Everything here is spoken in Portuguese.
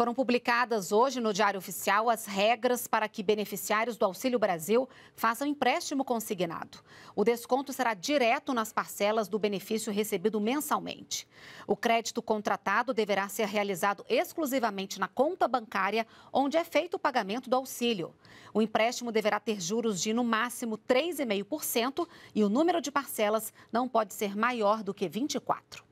Foram publicadas hoje no Diário Oficial as regras para que beneficiários do Auxílio Brasil façam empréstimo consignado. O desconto será direto nas parcelas do benefício recebido mensalmente. O crédito contratado deverá ser realizado exclusivamente na conta bancária onde é feito o pagamento do auxílio. O empréstimo deverá ter juros de no máximo 3,5% e o número de parcelas não pode ser maior do que 24.